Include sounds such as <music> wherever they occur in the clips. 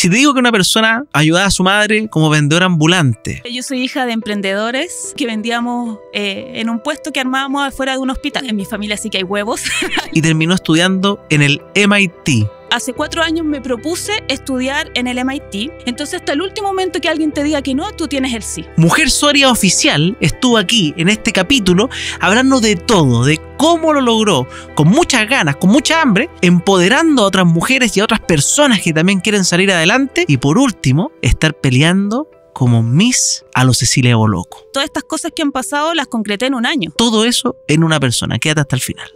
Si digo que una persona ayudaba a su madre como vendedora ambulante. Yo soy hija de emprendedores que vendíamos eh, en un puesto que armábamos afuera de un hospital. En mi familia sí que hay huevos. <laughs> y terminó estudiando en el MIT, hace cuatro años me propuse estudiar en el MIT. Entonces, hasta el último momento que alguien te diga que no, tú tienes el sí. Mujer suaria Oficial estuvo aquí en este capítulo hablando de todo, de cómo lo logró, con muchas ganas, con mucha hambre, empoderando a otras mujeres y a otras personas que también quieren salir adelante. Y por último, estar peleando como Miss a los Cecilia Boloco. Todas estas cosas que han pasado las concreté en un año. Todo eso en una persona. Quédate hasta el final.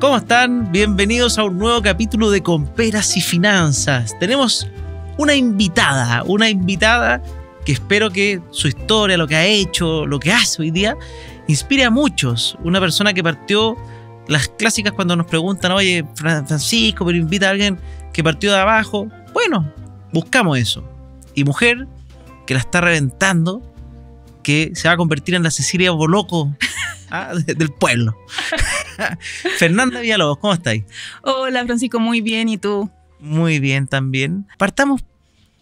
¿Cómo están? Bienvenidos a un nuevo capítulo de Comperas y Finanzas. Tenemos una invitada, una invitada que espero que su historia, lo que ha hecho, lo que hace hoy día, inspire a muchos. Una persona que partió las clásicas cuando nos preguntan, oye, Francisco, pero invita a alguien que partió de abajo. Bueno, buscamos eso. Y mujer que la está reventando que se va a convertir en la Cecilia Boloco <laughs> ah, del pueblo. <laughs> Fernanda Villalobos, ¿cómo estáis? Hola Francisco, muy bien, ¿y tú? Muy bien también. Partamos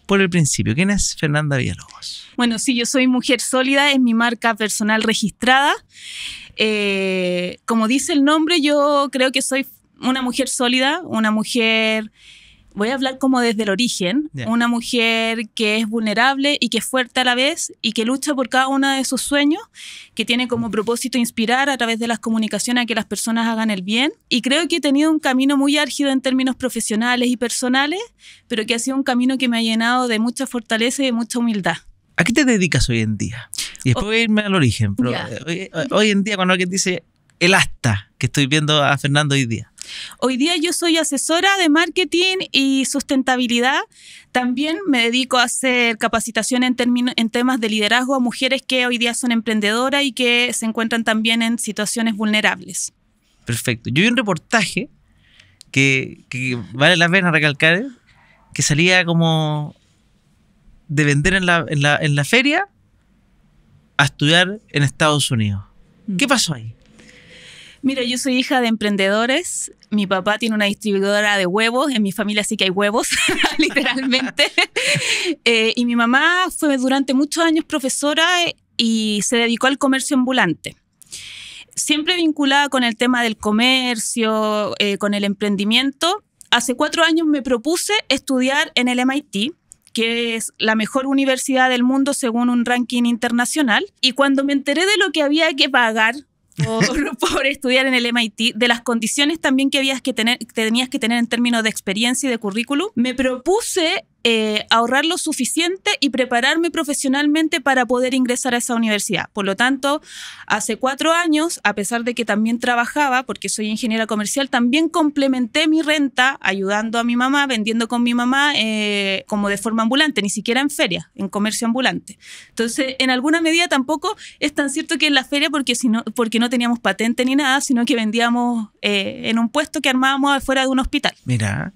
por el principio. ¿Quién es Fernanda Villalobos? Bueno, sí, yo soy Mujer Sólida, es mi marca personal registrada. Eh, como dice el nombre, yo creo que soy una mujer sólida, una mujer voy a hablar como desde el origen, una mujer que es vulnerable y que es fuerte a la vez y que lucha por cada uno de sus sueños, que tiene como propósito inspirar a través de las comunicaciones a que las personas hagan el bien. Y creo que he tenido un camino muy árgido en términos profesionales y personales, pero que ha sido un camino que me ha llenado de mucha fortaleza y de mucha humildad. ¿A qué te dedicas hoy en día? Y después oh. voy a irme al origen, hoy, en día cuando alguien dice el asta que estoy viendo a Fernando hoy día. Hoy día yo soy asesora de marketing y sustentabilidad. También me dedico a hacer capacitación en, en temas de liderazgo a mujeres que hoy día son emprendedoras y que se encuentran también en situaciones vulnerables. Perfecto. Yo vi un reportaje que, vale la pena recalcar, ¿eh? que salía como de vender en la feria a estudiar en Estados Unidos. Mm. ¿Qué pasó ahí? Mira, yo soy hija de emprendedores. Mi papá tiene una distribuidora de huevos. En mi familia sí que hay huevos, <laughs> literalmente. <laughs> Eh, y mi mamá fue durante muchos años profesora y se dedicó al comercio ambulante. Siempre vinculada con el tema del comercio, eh, con el emprendimiento. Hace cuatro años me propuse estudiar en el MIT que es la mejor universidad del mundo según un ranking internacional. Y cuando me enteré de lo que había que pagar <laughs> por, estudiar en el MIT, de las condiciones también que, habías que, tener, que tenías que tener en términos de experiencia y de currículum, me propuse eh, ahorrar lo suficiente y prepararme profesionalmente para poder ingresar a esa universidad. Por lo tanto, hace cuatro años, a pesar de que también trabajaba, porque soy ingeniera comercial, también complementé mi renta ayudando a mi mamá, vendiendo con mi mamá eh, como de forma ambulante, ni siquiera en feria, en comercio ambulante. Entonces, en alguna medida tampoco es tan cierto que en la feria, porque, no, porque no teníamos patente ni nada, sino que vendíamos eh, en un puesto que armábamos afuera de un hospital. Mira.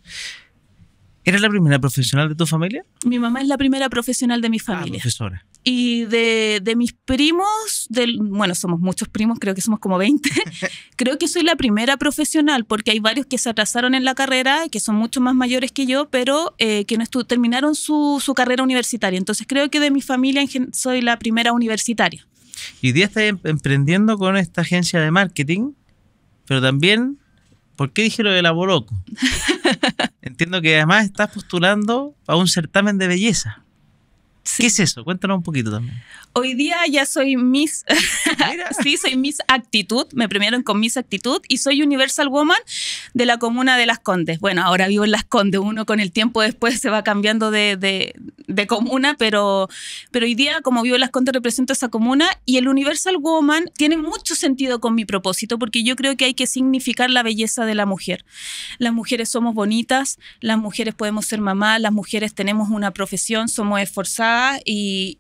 ¿Eres la primera profesional de tu familia? Mi mamá es la primera profesional de mi ah, familia. Ah, profesora. Y de, de mis primos, bueno, somos muchos primos, creo que somos como 20, <laughs> creo que soy la primera profesional porque hay varios que se atrasaron en la carrera, que son mucho más mayores que yo, pero eh, que no terminaron su, su, carrera universitaria. Entonces creo que de mi familia soy la primera universitaria. Y día está em-, emprendiendo con esta agencia de marketing, pero también, ¿por qué dije lo de la Boroco? <laughs> Entiendo que además estás postulando a un certamen de belleza. ¿Qué es eso? Cuéntanos un poquito también. Hoy día ya soy Miss, <laughs> sí, soy Miss Actitud, me premiaron con Miss Actitud y soy Universal Woman de la comuna de Las Condes. Bueno, ahora vivo en Las Condes, uno con el tiempo después se va cambiando de, de, comuna, pero, pero hoy día como vivo en Las Condes represento esa comuna y el Universal Woman tiene mucho sentido con mi propósito porque yo creo que hay que significar la belleza de la mujer. Las mujeres somos bonitas, las mujeres podemos ser mamás, las mujeres tenemos una profesión, somos esforzadas y,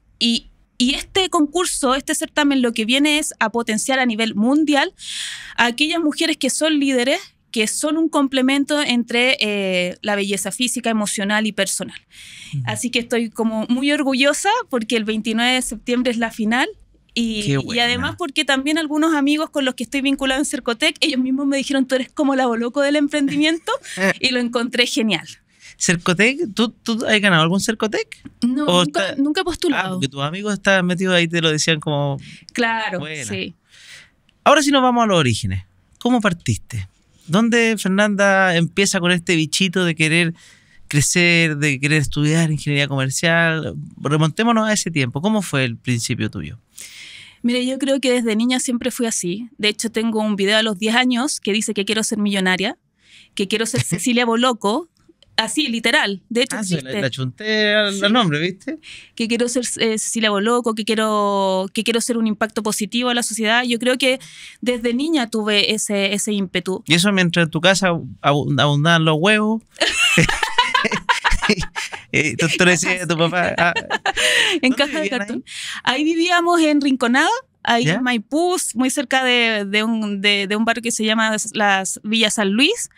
y este concurso, este certamen, lo que viene es a potenciar a nivel mundial a aquellas mujeres que son líderes que son un complemento entre eh, la belleza física, emocional y personal. Así que estoy como muy orgullosa porque el 29 de septiembre es la final y, además porque también algunos amigos con los que estoy vinculado en Cercotec, ellos mismos me dijeron, tú eres como la boloco del emprendimiento <laughs> y lo encontré genial. ¿Cercotec? ¿Tú, has ganado algún Cercotec? No, nunca, he postulado. Ah, porque tus amigos estaban metidos ahí, te lo decían como. Claro, sí. Ahora sí nos vamos a los orígenes. ¿Cómo partiste? ¿Dónde Fernanda empieza con este bichito de querer crecer, de querer estudiar ingeniería comercial? Remontémonos a ese tiempo. ¿Cómo fue el principio tuyo? Mire, yo creo que desde niña siempre fui así. De hecho, tengo un video a los 10 años que dice que quiero ser millonaria, que quiero ser <laughs> Cecilia Boloco, Así, literal. De hecho, ah, La, chuntea, chunté al nombre, ¿viste? Que quiero ser sílabo eh, Cecilia que quiero, que quiero ser un impacto positivo a la sociedad. Yo creo que desde niña tuve ese, ese ímpetu. Y eso mientras en tu casa abundaban los huevos. <laughs> <laughs> Eh, tú, a tu papá. Ah. en casa de cartón. Ahí? ahí? vivíamos en Rinconada, ahí en Maipú, muy cerca de, un, de, barrio que se llama las Villas San Luis.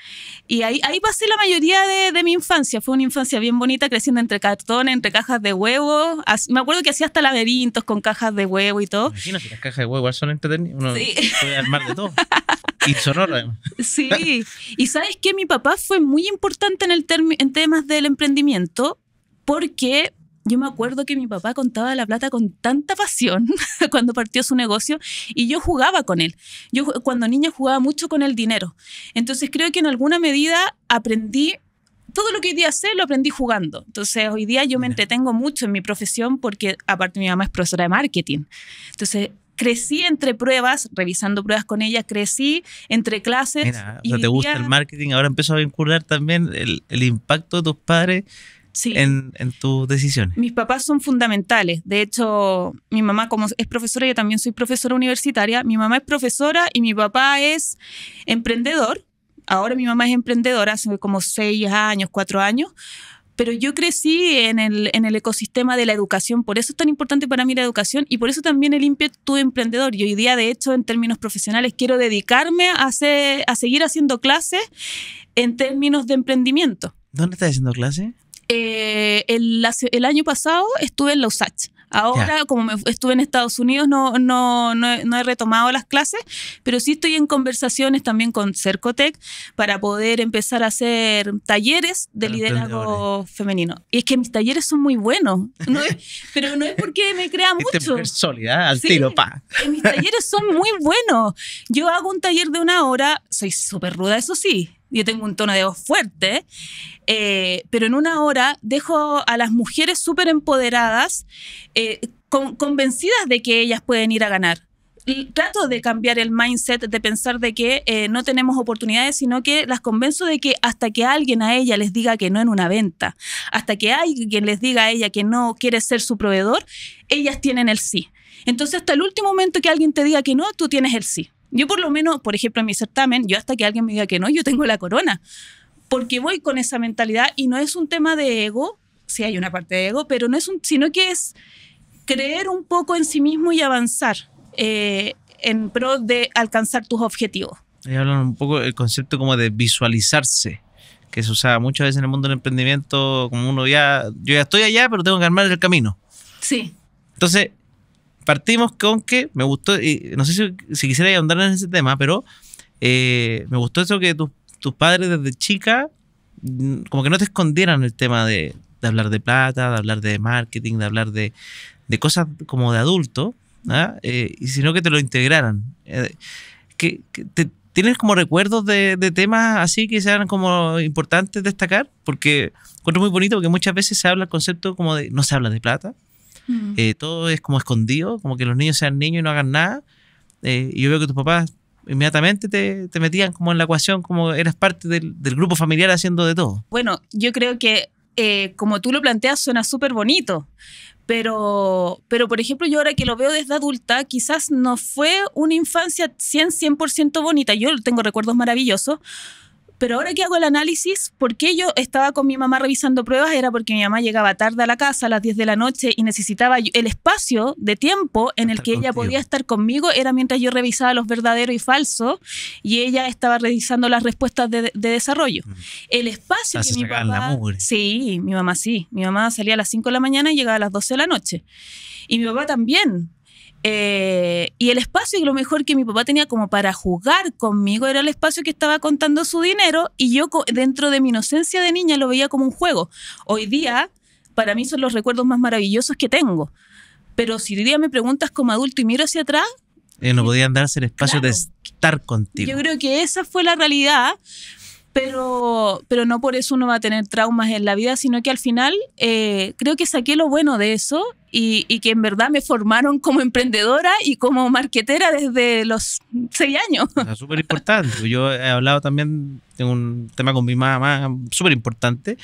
Y ahí, ahí pasé la mayoría de, mi infancia. Fue una infancia bien bonita, creciendo entre cartones, entre cajas de huevo. me acuerdo que hacía hasta laberintos con cajas de huevo y todo. Imagínate, las cajas de huevo son entretenidas. Uno sí. puede armar de todo. <laughs> Y sonoro, eh. Sí. Y sabes que mi papá fue muy importante en, el en temas del emprendimiento porque yo me acuerdo que mi papá contaba la plata con tanta pasión <laughs> cuando partió su negocio y yo jugaba con él. Yo cuando niña jugaba mucho con el dinero. Entonces creo que en alguna medida aprendí todo lo que hoy día sé lo aprendí jugando. Entonces, hoy día yo me entretengo mucho en mi profesión porque, aparte, mi mamá es profesora de marketing. Entonces, crecí entre pruebas, revisando pruebas con ella, crecí entre clases. Mira, te gusta el marketing, ahora empezó a vincular también el, el impacto de tus padres en, tus decisiones. Mis papás son fundamentales. De hecho, mi mamá como es profesora, yo también soy profesora universitaria. Mi mamá es profesora y mi papá es emprendedor. Ahora mi mamá es emprendedora, hace como seis años, cuatro años. Pero yo crecí en el, ecosistema de la educación, por eso es tan importante para mí la educación y por eso también el ímpetu emprendedor. Y hoy día, de hecho, en términos profesionales, quiero dedicarme a, seguir haciendo clases en términos de emprendimiento. ¿Dónde estás haciendo clases? Eh, el, año pasado estuve en la Ahora, como estuve en Estados Unidos, no, he, retomado las clases, pero sí estoy en conversaciones también con Cercotec para poder empezar a hacer talleres de liderazgo femenino. Y es que mis talleres son muy buenos, <laughs> pero no es porque me crea este mucho. Este sólida, eh, Mis talleres son muy buenos. Yo hago un taller de una hora, soy súper ruda, eso sí yo tengo un tono de voz fuerte, eh, pero en una hora dejo a las mujeres súper empoderadas, eh, convencidas de que ellas pueden ir a ganar trato de cambiar el mindset de pensar de que eh, no tenemos oportunidades, sino que las convenzo de que hasta que alguien a ella les diga que no en una venta, hasta que alguien les diga a ella que no quiere ser su proveedor, ellas tienen el sí. Entonces, hasta el último momento que alguien te diga que no, tú tienes el sí. Yo por lo menos, por ejemplo, en mi certamen, yo hasta que alguien me diga que no, yo tengo la corona, porque voy con esa mentalidad y no es un tema de ego, sí hay una parte de ego, pero no es un, sino que es creer un poco en sí mismo y avanzar eh, en pro de alcanzar tus objetivos. Ahí hablan un poco el concepto como de visualizarse que se sea muchas veces en el mundo del emprendimiento, como uno ya, yo ya estoy allá, pero tengo que armar el camino. Sí. Entonces, partimos con que me gustó, y no sé si, quisiera ahondar en ese tema, pero eh, me gustó eso que tus padres desde chica mm, como que no te escondieran el tema de, hablar de plata, de hablar de marketing, de hablar de, cosas como de adulto, ¿ah? eh, sino que te lo integraran. Eh, ¿Tienes como recuerdos de, temas así que sean como importantes destacar? Porque encuentro muy bonito porque muchas veces se habla el concepto como de no se habla de plata, Mm. Eh, todo es como escondido, como que los niños sean niños y no hagan nada. Eh, y yo veo que tus papás inmediatamente te, te, metían como en la ecuación, como eras parte del, del grupo familiar haciendo de todo. Bueno, yo creo que eh, como tú lo planteas suena súper bonito, pero, pero por ejemplo yo ahora que lo veo desde adulta, quizás no fue una infancia 100%, 100 bonita, yo tengo recuerdos maravillosos, pero ahora que hago el análisis, ¿por qué yo estaba con mi mamá revisando pruebas? Era porque mi mamá llegaba tarde a la casa a las 10 de la noche y necesitaba el espacio de tiempo en el que ella podía estar conmigo. Era mientras yo revisaba los verdaderos y falsos y ella estaba revisando las respuestas de, desarrollo. El espacio ah, que mi papá... Sí, mi mamá sí. Mi mamá salía a las 5 de la mañana y llegaba a las 12 de la noche. Y mi papá también. Eh, y el espacio y lo mejor que mi papá tenía como para jugar conmigo era el espacio que estaba contando su dinero y yo dentro de mi inocencia de niña lo veía como un juego. Hoy día, para mí son los recuerdos más maravillosos que tengo. Pero si hoy día me preguntas como adulto y miro hacia atrás... Eh, no podían darse el espacio de estar contigo. Yo creo que esa fue la realidad, pero, pero no por eso uno va a tener traumas en la vida, sino que al final eh, creo que saqué lo bueno de eso y, que en verdad me formaron como emprendedora y como marquetera desde los seis años. súper importante. Yo he hablado también de un tema con mi mamá súper importante,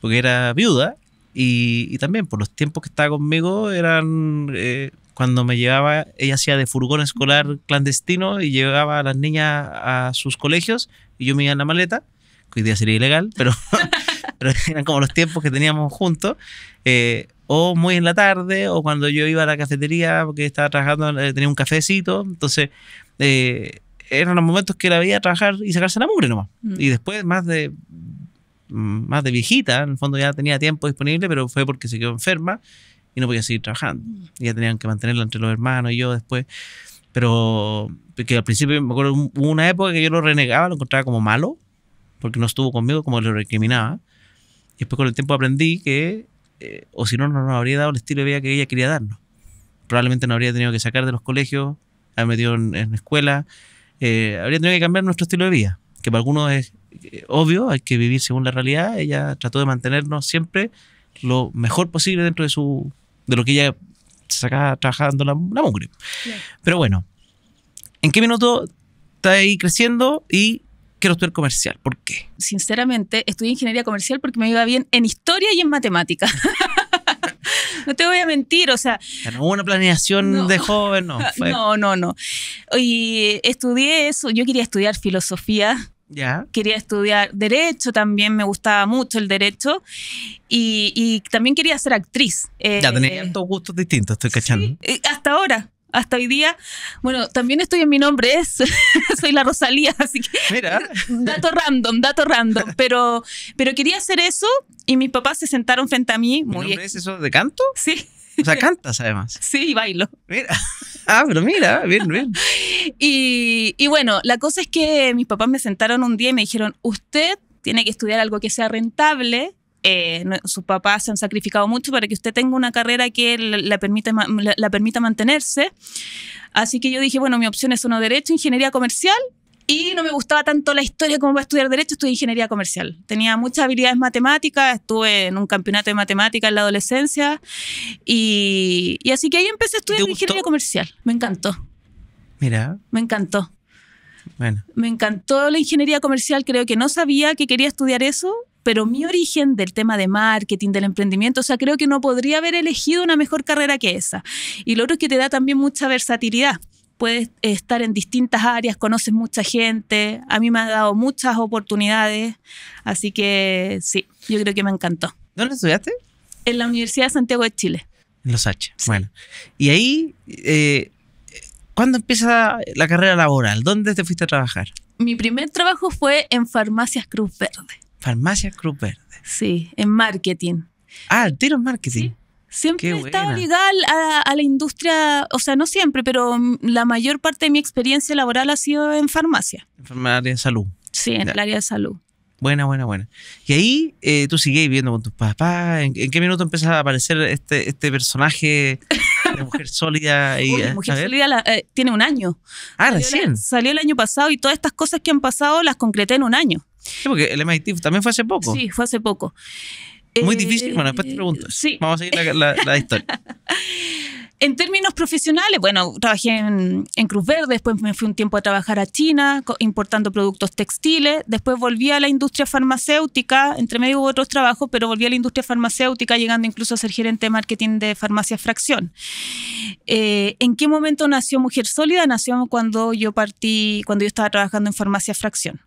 porque era viuda y, también por los tiempos que estaba conmigo eran... Eh, cuando me llevaba, ella hacía de furgón escolar clandestino y llevaba a las niñas a sus colegios y yo me iba en la maleta, que hoy día sería ilegal, pero, <laughs> pero eran como los tiempos que teníamos juntos. Eh, o muy en la tarde, o cuando yo iba a la cafetería porque estaba trabajando, eh, tenía un cafecito. Entonces, eh, eran los momentos que la veía trabajar y sacarse la mugre nomás. Mm. Y después, más de mm, más de viejita, en el fondo ya tenía tiempo disponible, pero fue porque se quedó enferma y no podía seguir trabajando. Mm. Y ya tenían que mantenerla entre los hermanos y yo después. Pero que al principio me acuerdo, hubo una época que yo lo renegaba, lo encontraba como malo, porque no estuvo conmigo, como lo recriminaba. Y después con el tiempo aprendí que eh, o si no, no nos habría dado el estilo de vida que ella quería darnos. Probablemente nos habría tenido que sacar de los colegios, haber metido en, la escuela, eh, habría tenido que cambiar nuestro estilo de vida, que para algunos es eh, obvio, hay que vivir según la realidad. Ella trató de mantenernos siempre lo mejor posible dentro de su de lo que ella sacaba trabajando la, mugre. Pero bueno, ¿en qué minuto está ahí creciendo y quiero estudiar comercial. ¿Por qué? Sinceramente, estudié ingeniería comercial porque me iba bien en historia y en matemática. <laughs> no te voy a mentir, o sea. No hubo una planeación de joven, no. <laughs> No, no, no. Y estudié eso. Yo quería estudiar filosofía. Ya. Quería estudiar derecho también, me gustaba mucho el derecho y, también quería ser actriz. ya tenía dos eh, gustos distintos, estoy cachando. Eh, hasta ahora, hasta hoy día. Bueno, también estoy en mi nombre, es, <laughs> soy la Rosalía, así que Mira. dato random, dato random, pero, pero quería hacer eso y mis papás se sentaron frente a mí. Muy ¿Mi es eso de canto? Sí. O sea, cantas además. Sí, y bailo. Mira. Ah, pero mira, bien, bien. y, y bueno, la cosa es que mis papás me sentaron un día y me dijeron, usted tiene que estudiar algo que sea rentable eh, sus papás se han sacrificado mucho para que usted tenga una carrera que la, permita, la, permita mantenerse. Así que yo dije, bueno, mi opción es uno derecho, ingeniería comercial, y no me gustaba tanto la historia como a estudiar Derecho, estudié Ingeniería Comercial. Tenía muchas habilidades matemáticas, estuve en un campeonato de matemáticas en la adolescencia y, y así que ahí empecé a estudiar Ingeniería Comercial. Me encantó. Mira. Me encantó. Bueno. Me encantó la Ingeniería Comercial, creo que no sabía que quería estudiar eso pero mi origen del tema de marketing, del emprendimiento, o sea, creo que no podría haber elegido una mejor carrera que esa. Y lo otro es que te da también mucha versatilidad puedes eh, estar en distintas áreas, conoces mucha gente, a mí me ha dado muchas oportunidades, así que sí, yo creo que me encantó. ¿Dónde estudiaste? En la Universidad de Santiago de Chile. En Los H. Bueno, y ahí, eh, ¿cuándo empieza la carrera laboral? ¿Dónde te fuiste a trabajar? Mi primer trabajo fue en Farmacias Cruz Verde. Farmacia Cruz Verde. Sí, en marketing. Ah, el tiro en marketing. ¿Sí? Siempre he estado ligada a, la industria, o sea, no siempre, pero la mayor parte de mi experiencia laboral ha sido en farmacia. En el área de salud. Sí, en el área de salud. Buena, buena, buena. Y ahí eh, tú sigues viviendo con tus papás. ¿En, qué minuto empieza a aparecer este, este personaje de mujer <laughs> sólida? Y, ¿Eh? mujer sólida eh, tiene un año. Ah, recién. salió el año pasado y todas estas cosas que han pasado las concreté en un año. Sí, porque el MIT también fue hace poco. Sí, fue hace poco. Muy difícil, eh, bueno, después te pregunto. Vamos a seguir la <laughs> historia. En términos profesionales, bueno, trabajé en, Cruz Verde, después me fui un tiempo a trabajar a China importando productos textiles, después volví a la industria farmacéutica, entre medio hubo otros trabajos, pero volví a la industria farmacéutica llegando incluso a ser gerente de marketing de farmacia fracción. Eh, ¿En qué momento nació Mujer Sólida? Nació cuando yo partí, cuando yo estaba trabajando en farmacia fracción,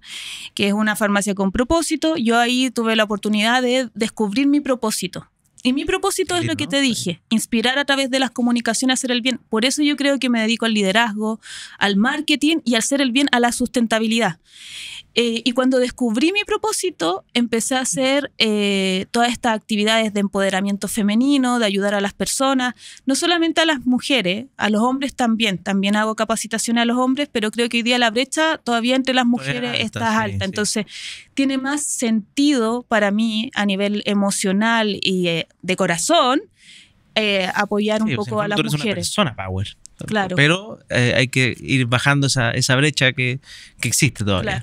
que es una farmacia con propósito. Yo ahí tuve la oportunidad de descubrir mi propósito y mi propósito es lo que te dije, inspirar a través de las comunicaciones a hacer el bien. Por eso yo creo que me dedico al liderazgo, al marketing y al hacer el bien a la sustentabilidad. Eh, y cuando descubrí mi propósito, empecé a hacer eh, todas estas actividades de empoderamiento femenino, de ayudar a las personas, no solamente a las mujeres, a los hombres también. También hago capacitación a los hombres, pero creo que hoy día la brecha todavía entre las mujeres está alta. Entonces, tiene más sentido para mí a nivel emocional y eh, de corazón apoyar un poco a las mujeres. Son persona, Power. Claro. Pero hay que ir bajando esa, brecha que, que existe todavía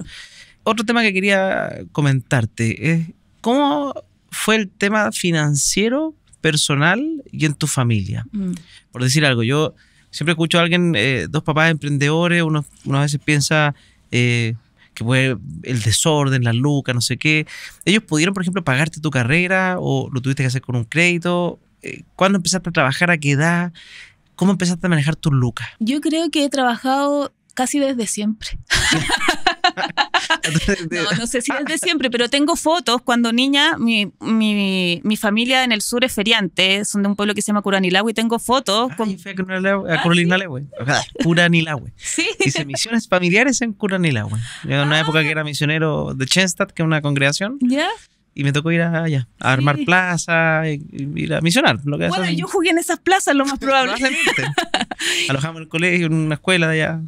otro tema que quería comentarte es cómo fue el tema financiero, personal y en tu familia. Mm. Por decir algo, yo siempre escucho a alguien, eh, dos papás emprendedores, uno, a veces piensa eh, que fue el desorden, la luca, no sé qué. ¿Ellos pudieron, por ejemplo, pagarte tu carrera o lo tuviste que hacer con un crédito? Eh, ¿Cuándo empezaste a trabajar? ¿A qué edad? ¿Cómo empezaste a manejar tu lucas? Yo creo que he trabajado casi desde siempre. <laughs> <laughs> No, sé si es de siempre, pero tengo fotos cuando niña, mi, mi, familia en el sur es feriante, son de un pueblo que se llama Curanilagüe, y tengo fotos. con... ¿Ah, sí? Curanilagüe. <laughs> Dice misiones familiares en Curanilagüe. En una época que ah. era misionero de Chenstadt, que es una congregación. Ya y me tocó ir allá a armar plazas, ir a misionar. bueno, yo jugué en esas plazas, lo más probable. <laughs> Alojamos en el colegio, en una escuela de allá.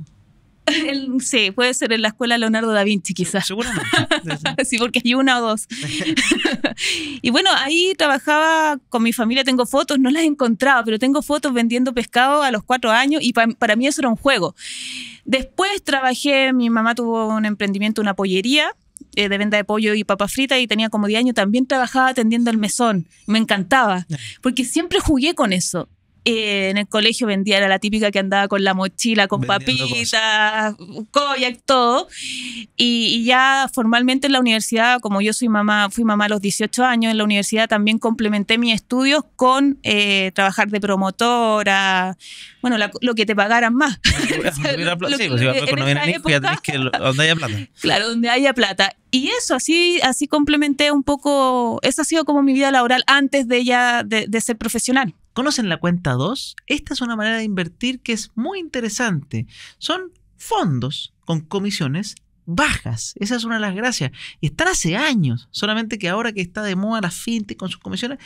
<laughs> sí, puede ser en la escuela Leonardo da Vinci quizás. Seguramente. <laughs> sí, porque hay una o dos. <laughs> y bueno, ahí trabajaba con mi familia, tengo fotos, no las he encontrado pero tengo fotos vendiendo pescado a los cuatro años y para mí eso era un juego. Después trabajé, mi mamá tuvo un emprendimiento, una pollería eh, de venta de pollo y papa frita y tenía como 10 años, también trabajaba atendiendo el mesón, me encantaba, porque siempre jugué con eso. Eh, en el colegio vendía, era la típica que andaba con la mochila, con papitas, koyak, todo. Y, ya formalmente en la universidad, como yo soy mamá, fui mamá a los 18 años, en la universidad también complementé mis estudios con eh, trabajar de promotora, bueno, lo que te pagaran más. donde haya plata. <laughs> Claro, donde haya plata. Y eso, así, así complementé un poco, esa ha sido como mi vida laboral antes de ya de ser profesional. ¿Conocen la cuenta 2? Esta es una manera de invertir que es muy interesante. Son fondos con comisiones bajas. Esa es una de las gracias. Y están hace años. Solamente que ahora que está de moda la fintech con sus comisiones,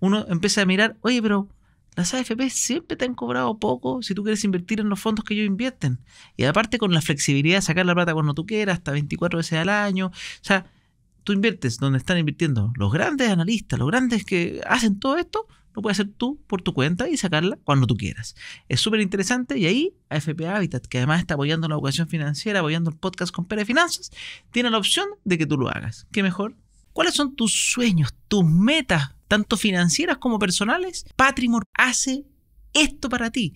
uno empieza a mirar, oye, pero las AFP siempre te han cobrado poco si tú quieres invertir en los fondos que ellos invierten. Y aparte con la flexibilidad de sacar la plata cuando tú quieras, hasta 24 veces al año. O sea, tú inviertes donde están invirtiendo los grandes analistas, los grandes que hacen todo esto, lo puedes hacer tú por tu cuenta y sacarla cuando tú quieras. Es súper interesante y ahí AFP Habitat, que además está apoyando la educación financiera, apoyando el podcast con Pere Finanzas, tiene la opción de que tú lo hagas. ¿Qué mejor? ¿Cuáles son tus sueños, tus metas, tanto financieras como personales? Patrimor hace esto para ti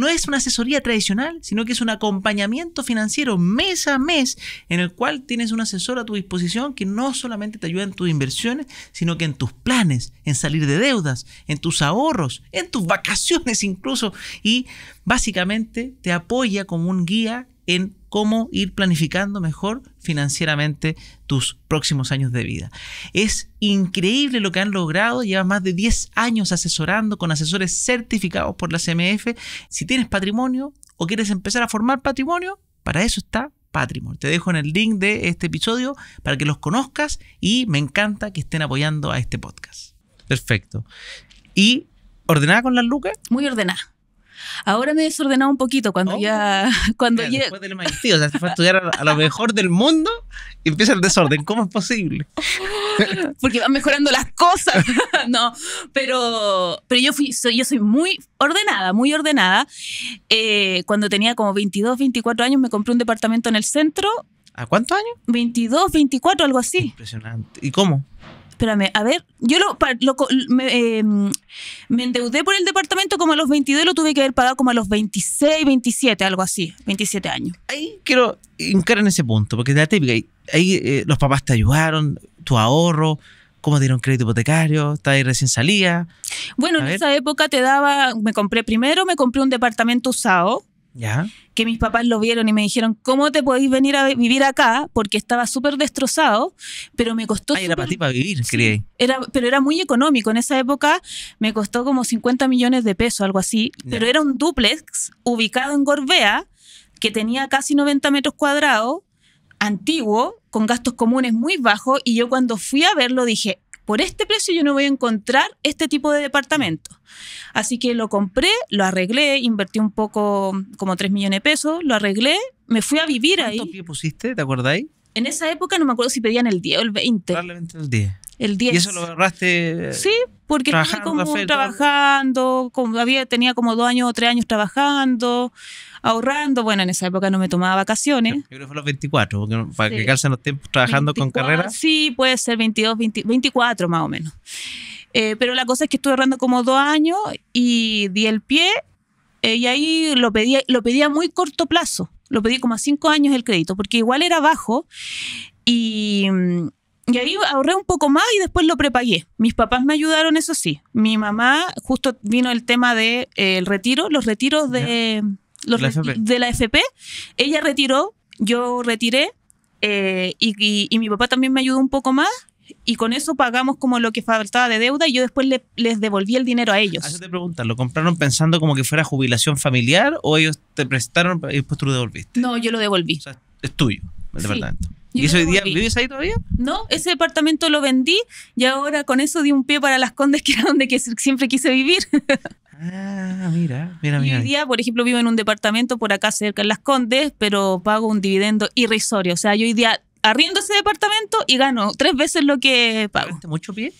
no es una asesoría tradicional, sino que es un acompañamiento financiero mes a mes en el cual tienes un asesor a tu disposición que no solamente te ayuda en tus inversiones, sino que en tus planes, en salir de deudas, en tus ahorros, en tus vacaciones incluso. Y básicamente te apoya como un guía en cómo ir planificando mejor financieramente tus próximos años de vida. Es increíble lo que han logrado, llevan más de 10 años asesorando con asesores certificados por la CMF. Si tienes patrimonio o quieres empezar a formar patrimonio, para eso está Patrimonio. Te dejo en el link de este episodio para que los conozcas y me encanta que estén apoyando a este podcast. Perfecto. ¿Y ordenada con las lucas? Muy ordenada. Ahora me he desordenado un poquito cuando oh, ya. <laughs> Cuando ya, Después del o sea, se fue a estudiar a, lo mejor del mundo y empieza el desorden. ¿Cómo es posible? <laughs> Porque van mejorando las cosas. <laughs> no, pero, pero yo, fui, soy, yo soy muy ordenada, muy ordenada. Eh, cuando tenía como 22, 24 años, me compré un departamento en el centro. ¿A cuántos años? 22, 24, algo así. Impresionante. ¿Y cómo? espérame, a ver, yo lo, em, me, endeudé por el departamento como a los 22 lo tuve que haber pagado como a los 26, 27, algo así, 27 años. Ahí quiero hincar en ese punto, porque es la típica, ahí, eh, los papás te ayudaron, tu ahorro, cómo te dieron crédito hipotecario, está ahí recién salía. Bueno, en esa época te daba, me compré primero, me compré un departamento usado, que mis papás lo vieron y me dijeron, ¿cómo te podéis venir a vivir acá? Porque estaba súper destrozado, pero me costó... Ah, era para ti para vivir, sí, era, pero era muy económico. En esa época me costó como 50 millones de pesos, algo así. Pero era un duplex ubicado en Gorbea, que tenía casi 90 metros cuadrados, antiguo, con gastos comunes muy bajos. Y yo cuando fui a verlo dije, por este precio yo no voy a encontrar este tipo de departamento. Así que lo compré, lo arreglé, invertí un poco, como 3 millones de pesos, lo arreglé, me fui a vivir ahí. ¿Cuánto pie pusiste? ¿Te acordáis? En esa época no me acuerdo si pedían el 10 o el 20. Probablemente el 10. ¿Y eso lo ahorraste? Eh, sí, porque estaba como trabajando, había, tenía como dos años o tres años trabajando, ahorrando. Bueno, en esa época no me tomaba vacaciones. Yo creo que fue los 24, porque para que calcen los tiempos trabajando con carrera. Sí, puede ser 22, 24 más o menos. Eh, pero la cosa es que estuve ahorrando como dos años y di el pie eh, y ahí lo pedí lo pedía a muy corto plazo. Lo pedí como a cinco años el crédito, porque igual era bajo y mm, y ahí ahorré un poco más y después lo prepagué. Mis papás me ayudaron, eso sí. Mi mamá, justo vino el tema del de, eh, el retiro, los retiros de, los la de la FP. Ella retiró, yo retiré eh, y, mi papá también me ayudó un poco más. Y con eso pagamos como lo que faltaba de deuda y yo después les devolví el dinero a ellos. te preguntar, ¿lo compraron pensando como que fuera jubilación familiar o ellos te prestaron y después tú lo devolviste? No, yo lo devolví. es tuyo, el departamento. ¿Y eso hoy día vives ahí todavía? No, ese departamento lo vendí y ahora con eso di un pie para las Condes, <laughs> que era donde siempre quise vivir. Ah, mira, mira, mira. hoy día, por ejemplo, vivo en un departamento por acá cerca de Las Condes, pero pago un dividendo irrisorio. O sea, yo hoy día arriendo ese departamento y gano tres veces lo que pago. mucho pie?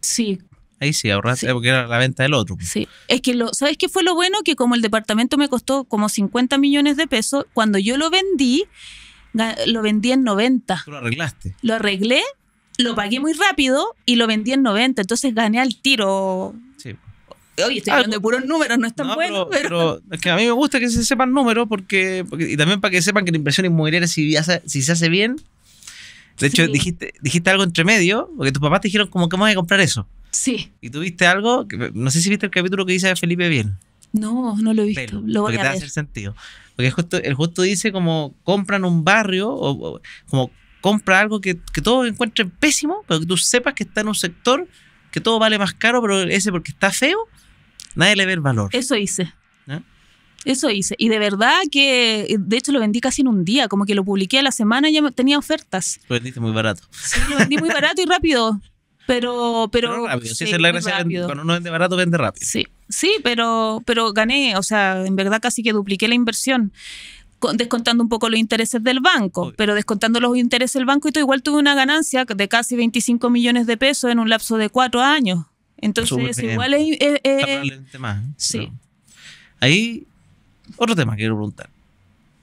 Sí, Ahí sí, ahorraste porque era la venta del otro. Sí, es que lo, ¿sabes qué fue lo bueno? Que como el departamento me costó como 50 millones de pesos, cuando yo lo vendí, lo vendí en 90. lo arreglaste? Lo arreglé, lo pagué muy rápido y lo vendí en 90. Entonces gané al tiro. Sí. Oye, estoy hablando de puros números, no es tan bueno. Pero, es que a mí me gusta que se sepan números porque, y también para que sepan que la inversión inmobiliaria, si, si se hace bien, de hecho, dijiste, dijiste algo entre medio, porque tus papás te dijeron como que vamos a comprar eso. Sí. Y tuviste algo, no sé si viste el capítulo que dice Felipe Bien. No, no lo he visto. lo voy porque a te hace sentido. Porque justo, el justo dice como compran un barrio o, como compra algo que, que, todos encuentren pésimo, pero que tú sepas que está en un sector que todo vale más caro, pero ese porque está feo, nadie le ve el valor. Eso hice. Eso hice. Y de verdad que, de hecho, lo vendí casi en un día, como que lo publiqué a la semana y ya tenía ofertas. Lo vendiste muy barato. Sí, lo vendí muy barato y rápido pero pero, rápido, sí, si es la gracia cuando uno vende barato vende rápido sí pero pero gané o sea en verdad casi que dupliqué la inversión descontando un poco los intereses del banco, pero descontando los intereses del banco y igual tuve una ganancia de casi 25 millones de pesos en un lapso de cuatro años. Entonces igual es... es, es ¿eh? sí. ahí, otro tema que quiero preguntar.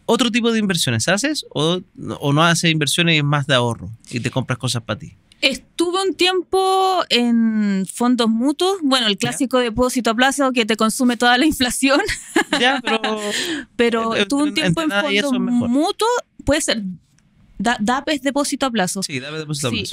¿Otro tipo de inversiones haces o, o no haces inversiones más de ahorro y te compras cosas para ti? Estuve un tiempo en fondos mutuos, bueno, el clásico depósito a plazo que te consume toda la inflación. <laughs> pero. <laughs> pero estuve un tiempo en fondos mutuos, puede ser. DAP es depósito a plazo.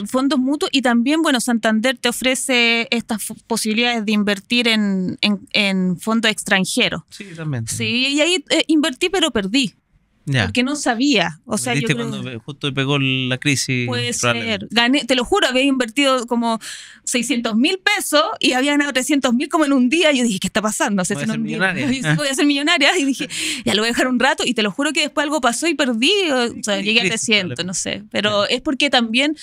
fondos mutuos y también, bueno, Santander te ofrece estas posibilidades de invertir en, en, en fondos extranjeros. Sí, también. Sí, y ahí eh, invertí, pero perdí. Porque no sabía. O sea, cuando justo pegó la crisis? Puede ser. Gané, te lo juro, había invertido como 600 mil pesos y había ganado 300 mil como en un día. Yo dije, ¿qué está pasando? voy, a ser millonaria. <laughs> voy a ser millonaria. Y dije, <laughs> ya lo voy a dejar un rato. Y te lo juro que después algo pasó y perdí. O sea, llegué a 300, no sé. Pero es porque también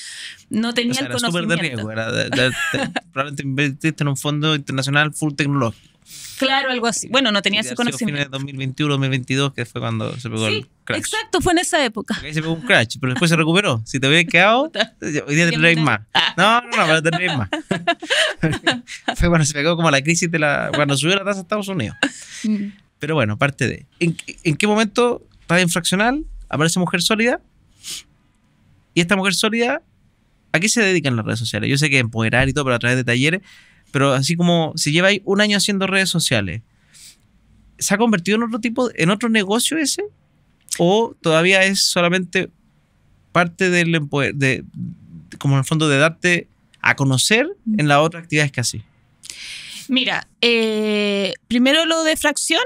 no tenía o sea, el era conocimiento. de riesgo. <laughs> probablemente invertiste en un fondo internacional full tecnológico. Claro, algo así. Bueno, no tenía ese conocimiento. Fines de 2021, 2022, que fue cuando se pegó el crash. Exacto, fue en esa época. ahí se pegó un crash, pero después se recuperó. Si te hubiera quedado, hoy día tendréis más. No, no, no, pero tendréis más. <laughs> fue cuando se pegó como la crisis de la. Cuando subió la tasa a Estados Unidos. Mm. Pero bueno, parte de. ¿En, qué momento está infraccional? Aparece mujer sólida. Y esta mujer sólida, ¿a qué se dedica en las redes sociales? Yo sé que empoderar y todo, pero a través de talleres pero así como si lleva ahí un año haciendo redes sociales, ¿se ha convertido en otro tipo, en otro negocio ese? ¿O todavía es solamente parte del de, como en el fondo de darte a conocer en las otras actividades que haces? Mira, eh, primero lo de fracción,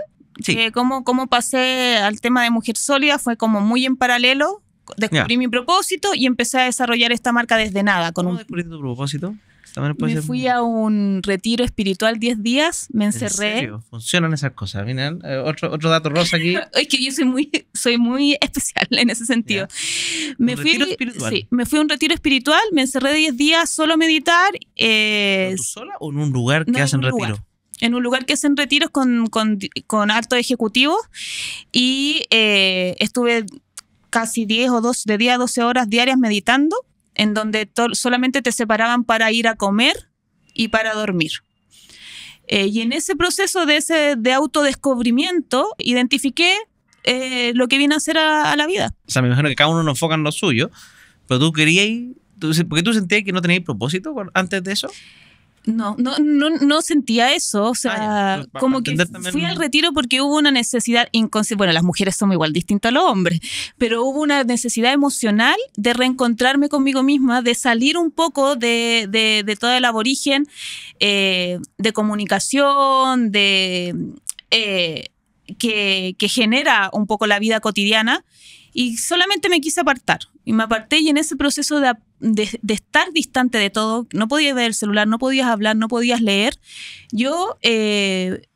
cómo como, pasé al tema de mujer sólida fue como muy en paralelo, descubrí mi propósito y empecé a desarrollar esta marca desde nada. Con ¿Cómo un... tu propósito? me fui a un retiro espiritual 10 días, me encerré. ¿En serio? Funcionan esas cosas. Miren, eh, otro, otro dato rosa aquí. <laughs> es que yo soy muy, soy muy especial en ese sentido. Me, fui, sí, me fui a un retiro espiritual, me encerré 10 días solo a meditar. Eh, sola o en un lugar que hacen retiros? en un lugar que hacen retiros con, con, con ejecutivos y eh, estuve casi 10 o 12, de día 12 horas diarias meditando en donde solamente te separaban para ir a comer y para dormir. Eh, y en ese proceso de, ese, de autodescubrimiento, identifiqué eh, lo que viene a ser a, la vida. O sea, me imagino que cada uno nos enfoca en lo suyo, pero tú querías, porque tú sentías que no tenías propósito antes de eso. No, no, no, no sentía eso. O sea, ah, como que fui al retiro porque hubo una necesidad inconsciente. Bueno, las mujeres somos igual distintas a los hombres, pero hubo una necesidad emocional de reencontrarme conmigo misma, de salir un poco de, de, de todo el aborigen eh, de comunicación, de eh, que, que genera un poco la vida cotidiana. Y solamente me quise apartar. Y me aparté y en ese proceso de de, estar distante de todo, no podías ver el celular, no podías hablar, no podías leer, yo eh,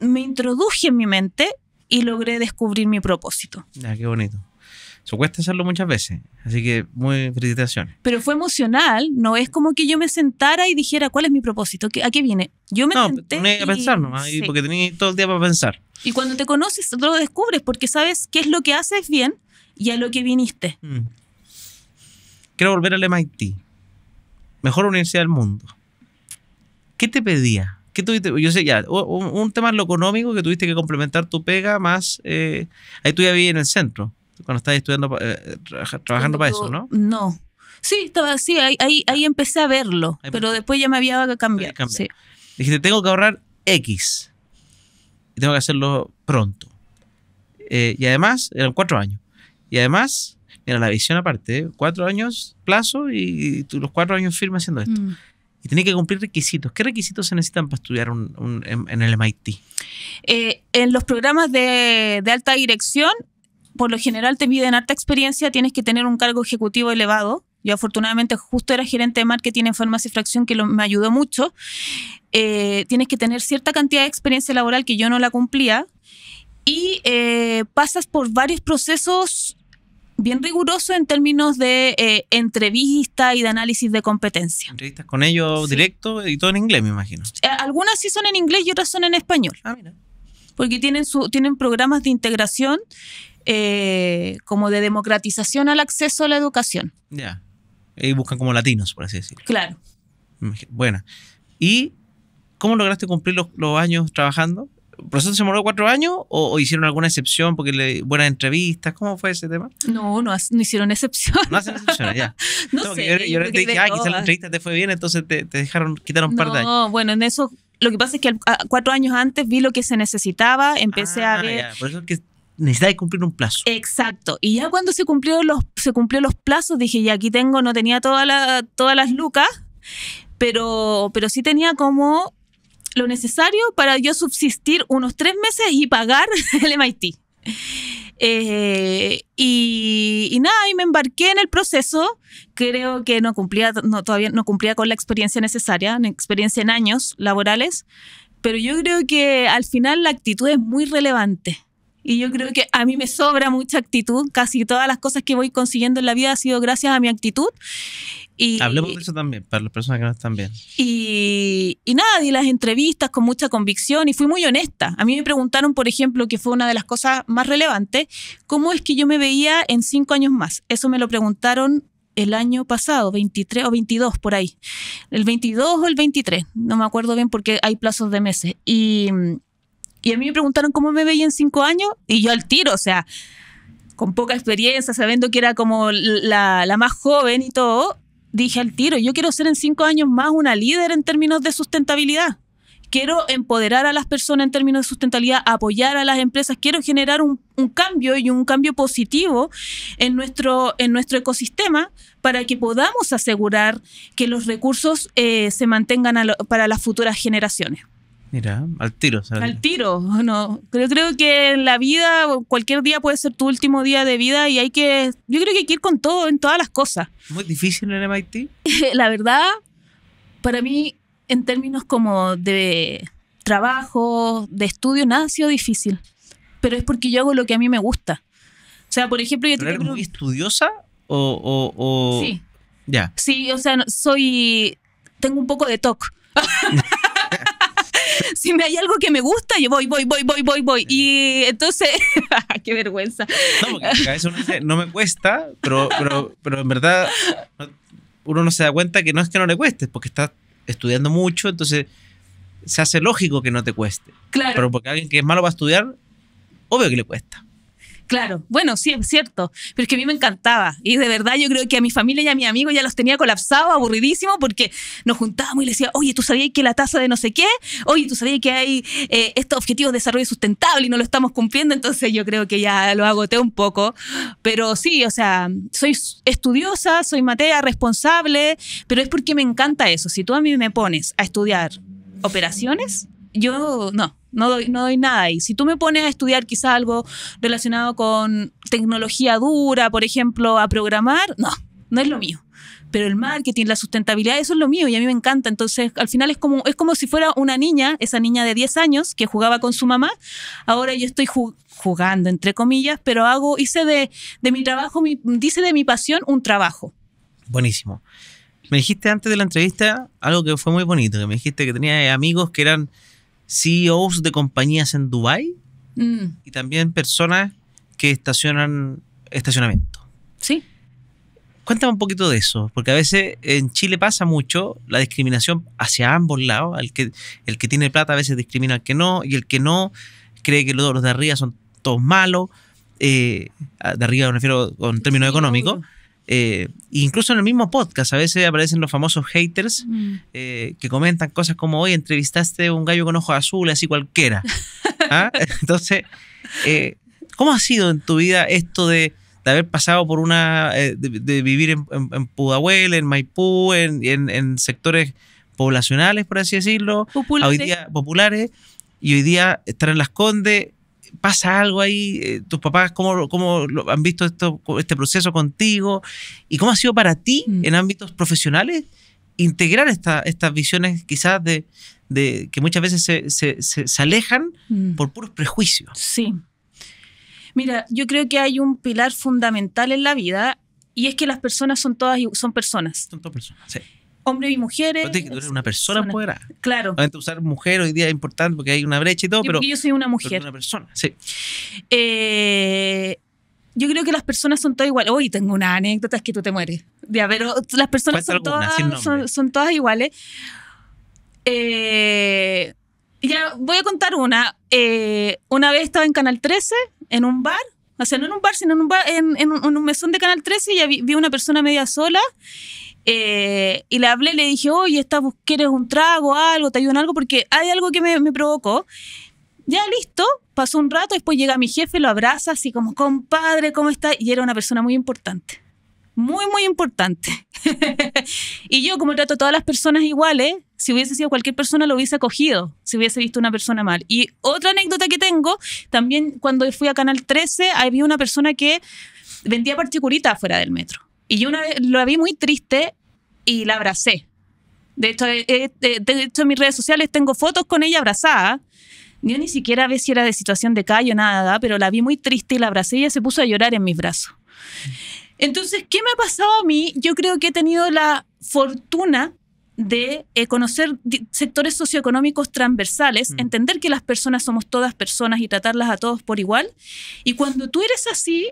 me introduje en mi mente y logré descubrir mi propósito. Ah, qué bonito. Eso cuesta hacerlo muchas veces, así que muy felicitaciones. Pero fue emocional, no es como que yo me sentara y dijera cuál es mi propósito, ¿a qué viene? Yo me no, senté. No, pensar nomás, porque tenía todo el día para pensar. Y cuando te conoces, lo descubres porque sabes qué es lo que haces bien y a lo que viniste. Mm quiero volver al MIT, mejor universidad del mundo. ¿Qué te pedía? ¿Qué tuviste? Yo sé ya, un, tema lo económico que tuviste que complementar tu pega más, eh, ahí tú ya vivías en el centro, cuando estabas estudiando, eh, trabajando para eso, ¿no? No. Sí, estaba así, ahí, ahí, empecé a verlo, pero después ya me había cambiado. cambiar. Sí. Dijiste, tengo que ahorrar X y tengo que hacerlo pronto. Eh, y además, eran cuatro años. Y además, Mira, la visión aparte, ¿eh? cuatro años plazo y los cuatro años firme haciendo esto. Mm. Y tiene que cumplir requisitos. ¿Qué requisitos se necesitan para estudiar en, el MIT? Eh, en los programas de, alta dirección, por lo general te piden alta experiencia, tienes que tener un cargo ejecutivo elevado. Yo afortunadamente justo era gerente de marketing en farmacia y fracción que me ayudó mucho. Eh, tienes que tener cierta cantidad de experiencia laboral que yo no la cumplía y pasas por varios procesos bien riguroso en términos de eh, entrevista y de análisis de competencia. Entrevistas con ellos directo y todo en inglés, me imagino. Eh, algunas sí son en inglés y otras son en español. Ah, mira. Porque tienen, su, tienen programas de integración eh, como de democratización al acceso a la educación. Ya. Y buscan como latinos, por así decirlo. Claro. Bueno, ¿Y cómo lograste cumplir los años trabajando? ¿Proceso se demoró cuatro años o, hicieron alguna excepción porque le buenas entrevistas? ¿Cómo fue ese tema? No, no, hicieron excepción. No hacen excepción, ya. <laughs> no, sé. Yo, dije, ah, quizás la entrevista te fue bien, entonces te, dejaron, quitaron un par de años. No, bueno, en eso, lo que pasa es que cuatro años antes vi lo que se necesitaba, empecé a ah, ver. por eso es que necesitaba cumplir un plazo. Exacto. Y ya cuando se cumplieron los, se cumplió los plazos, dije, ya aquí tengo, no tenía toda todas las lucas, pero, pero sí tenía como lo necesario para yo subsistir unos tres meses y pagar <laughs> el MIT. Eh, y, y, nada, y me embarqué en el proceso. Creo que no cumplía, no, todavía no cumplía con la experiencia necesaria, experiencia en años laborales, pero yo creo que al final la actitud es muy relevante. Y yo creo que a mí me sobra mucha actitud. Casi todas las cosas que voy consiguiendo en la vida ha sido gracias a mi actitud. Y, Hablemos de eso también, para las personas que no están bien. Y, y nada, di las entrevistas con mucha convicción y fui muy honesta. A mí me preguntaron, por ejemplo, que fue una de las cosas más relevantes, ¿cómo es que yo me veía en cinco años más? Eso me lo preguntaron el año pasado, 23 o 22 por ahí. El 22 o el 23, no me acuerdo bien porque hay plazos de meses. Y y a mí me preguntaron cómo me veía en cinco años y yo al tiro, o sea, con poca experiencia, sabiendo que era como la, más joven y todo, dije al tiro, yo quiero ser en cinco años más una líder en términos de sustentabilidad. Quiero empoderar a las personas en términos de sustentabilidad, apoyar a las empresas, quiero generar un, cambio y un cambio positivo en nuestro, en nuestro ecosistema para que podamos asegurar que los recursos eh, se mantengan para las futuras generaciones. Mira, al tiro. ¿sabes? Al tiro, <laughs> no. Yo creo que en la vida, cualquier día puede ser tu último día de vida y hay que, yo creo que hay que ir con todo, en todas las cosas. ¿Muy difícil en MIT? <laughs> la verdad, para mí, en términos como de trabajo, de estudio, nada ha sido difícil. Pero es porque yo hago lo que a mí me gusta. O sea, por ejemplo, yo eres muy estudiosa o, o, o... Sí. Ya. Sí, o sea, soy... Tengo un poco de TOC. <laughs> <laughs> si me hay algo que me gusta, yo voy, voy, voy, voy, voy, voy. Y entonces, <laughs> qué vergüenza. No, porque a veces uno dice, no me cuesta, pero, pero, pero en verdad uno no se da cuenta que no es que no le cueste, porque estás estudiando mucho, entonces se hace lógico que no te cueste. Claro. Pero porque alguien que es malo va a estudiar, obvio que le cuesta. Claro, bueno, sí, es cierto, pero es que a mí me encantaba y de verdad yo creo que a mi familia y a mi amigo ya los tenía colapsados, aburridísimos, porque nos juntábamos y les decía, oye, ¿tú sabías que la tasa de no sé qué? Oye, ¿tú sabías que hay eh, estos objetivos de desarrollo sustentable y no lo estamos cumpliendo? Entonces yo creo que ya lo agoté un poco, pero sí, o sea, soy estudiosa, soy materia responsable, pero es porque me encanta eso. Si tú a mí me pones a estudiar operaciones, yo no, no doy, no doy nada ahí. Si tú me pones a estudiar quizás algo relacionado con tecnología dura, por ejemplo, a programar, no, no es lo mío. Pero el marketing, la sustentabilidad, eso es lo mío y a mí me encanta. Entonces, al final es como, es como si fuera una niña, esa niña de 10 años que jugaba con su mamá. Ahora yo estoy jugando, entre comillas, pero hago, hice de, de mi trabajo, dice de mi pasión un trabajo. Buenísimo. Me dijiste antes de la entrevista algo que fue muy bonito, que me dijiste que tenía amigos que eran CEOs de compañías en Dubai mm. y también personas que estacionan estacionamiento. Sí. Cuéntame un poquito de eso, porque a veces en Chile pasa mucho la discriminación hacia ambos lados, que, el que tiene plata a veces discrimina al que no, y el que no cree que los de arriba son todos malos, eh, de arriba me refiero con términos económicos. Eh, incluso en el mismo podcast, a veces aparecen los famosos haters eh, que comentan cosas como, hoy entrevistaste a un gallo con ojos azules, así cualquiera. <laughs> ¿Ah? Entonces, eh, ¿cómo ha sido en tu vida esto de, haber pasado por una, de, vivir en, en, en, Pudahuel, en Maipú, en, en, sectores poblacionales, por así decirlo, Hoy día, populares, y hoy día estar en Las Condes pasa algo ahí, eh, tus papás, ¿cómo, cómo han visto esto, este proceso contigo? ¿Y cómo ha sido para ti mm. en ámbitos profesionales integrar estas visiones quizás de, de, que muchas veces se, se, se, alejan mm. por puros prejuicios? Sí. Mira, yo creo que hay un pilar fundamental en la vida y es que las personas son todas son personas. Son todas personas, sí hombres y mujeres. eres una persona empoderada. Claro. usar mujer hoy día es importante porque hay una brecha y todo, pero. yo soy una mujer. Una persona, sí. Eh, yo creo que las personas son todas iguales. Hoy tengo una anécdota, es que tú te mueres. Ya, pero las personas son, todas, son, todas iguales. Eh, ya voy a contar una. Eh, una vez estaba en Canal 13, en un bar. O sea, no en un bar, sino en un, en, un, mesón de Canal 13 y vi, vi una persona media sola eh, y le hablé, le dije, oye, estás, ¿quieres un trago, algo, te ayudo algo? Porque hay algo que me, provocó. Ya listo, pasó un rato, después llega mi jefe, lo abraza así como, compadre, ¿cómo estás? Y era una persona muy importante muy, muy importante. <laughs> y yo, como trato a todas las personas iguales, si hubiese sido cualquier persona, lo hubiese acogido, si hubiese visto una persona mal. Y otra anécdota que tengo, también cuando fui a Canal 13, había una persona que vendía partículitas fuera del metro. Y yo una vez lo vi muy triste y la abracé. De hecho, eh, eh, eh, de, hecho, en mis redes sociales tengo fotos con ella abrazada. Yo ni siquiera ve si era de situación de calle o nada, pero la vi muy triste y la abracé y ella se puso a llorar en mis brazos. Entonces, ¿qué me ha pasado a mí? Yo creo que he tenido la fortuna de conocer sectores socioeconómicos transversales, mm. entender que las personas somos todas personas y tratarlas a todos por igual. Y cuando tú eres así,